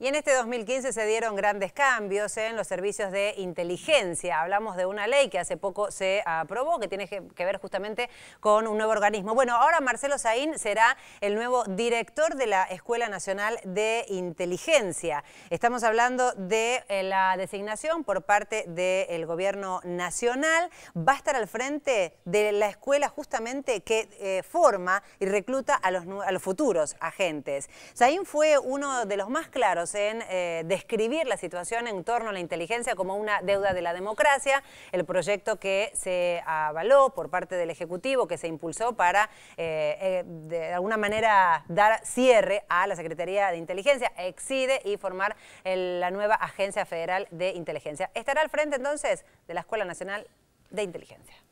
Y en este 2015 se dieron grandes cambios en los servicios de inteligencia. Hablamos de una ley que hace poco se aprobó, que tiene que ver justamente con un nuevo organismo. Bueno, ahora Marcelo Saín será el nuevo director de la Escuela Nacional de Inteligencia. Estamos hablando de eh, la designación por parte del gobierno nacional. Va a estar al frente de la escuela justamente que eh, forma y recluta a los, a los futuros agentes. Saín fue uno de los más claros en eh, describir la situación en torno a la inteligencia como una deuda de la democracia, el proyecto que se avaló por parte del Ejecutivo, que se impulsó para eh, eh, de alguna manera dar cierre a la Secretaría de Inteligencia, exide y formar la nueva Agencia Federal de Inteligencia. Estará al frente entonces de la Escuela Nacional de Inteligencia.